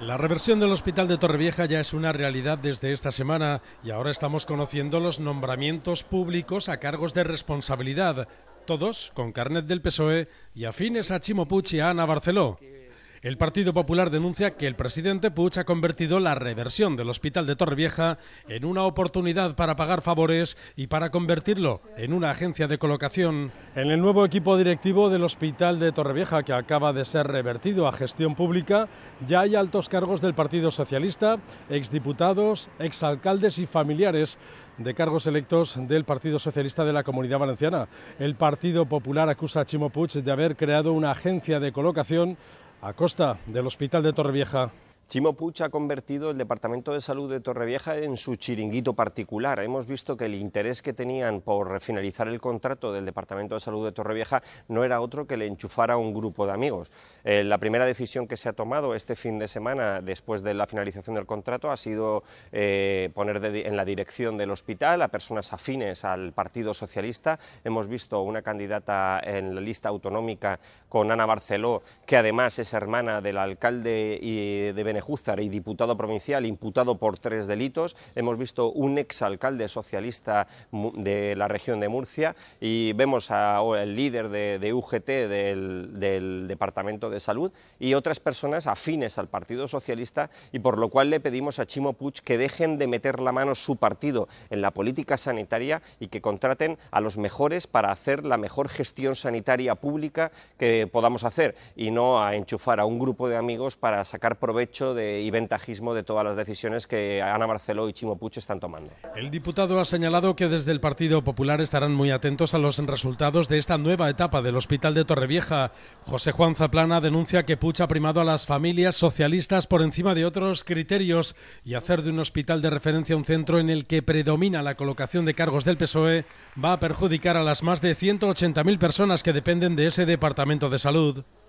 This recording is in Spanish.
La reversión del Hospital de Torrevieja ya es una realidad desde esta semana y ahora estamos conociendo los nombramientos públicos a cargos de responsabilidad, todos con carnet del PSOE y afines a Chimo y a Ana Barceló. El Partido Popular denuncia que el presidente Puig ha convertido la reversión del hospital de Torrevieja en una oportunidad para pagar favores y para convertirlo en una agencia de colocación. En el nuevo equipo directivo del hospital de Torrevieja, que acaba de ser revertido a gestión pública, ya hay altos cargos del Partido Socialista, exdiputados, exalcaldes y familiares de cargos electos del Partido Socialista de la Comunidad Valenciana. El Partido Popular acusa a Chimo Puig de haber creado una agencia de colocación a costa del Hospital de Torrevieja. Chimo puch ha convertido el Departamento de Salud de Torrevieja en su chiringuito particular. Hemos visto que el interés que tenían por finalizar el contrato del Departamento de Salud de Torrevieja no era otro que le enchufara a un grupo de amigos. Eh, la primera decisión que se ha tomado este fin de semana, después de la finalización del contrato, ha sido eh, poner en la dirección del hospital a personas afines al Partido Socialista. Hemos visto una candidata en la lista autonómica con Ana Barceló, que además es hermana del alcalde y de Venezuela Benejúzar y diputado provincial imputado por tres delitos. Hemos visto un exalcalde socialista de la región de Murcia y vemos al líder de, UGT del, del, Departamento de Salud y otras personas afines al Partido Socialista y por lo cual le pedimos a Chimo Puig que dejen de meter la mano su partido en la política sanitaria y que contraten a los mejores para hacer la mejor gestión sanitaria pública que podamos hacer y no a enchufar a un grupo de amigos para sacar provecho de, y ventajismo de todas las decisiones que Ana Marcelo y Chimo Puch están tomando. El diputado ha señalado que desde el Partido Popular estarán muy atentos a los resultados de esta nueva etapa del Hospital de Torrevieja. José Juan Zaplana denuncia que Puch ha primado a las familias socialistas por encima de otros criterios y hacer de un hospital de referencia un centro en el que predomina la colocación de cargos del PSOE va a perjudicar a las más de 180.000 personas que dependen de ese departamento de salud.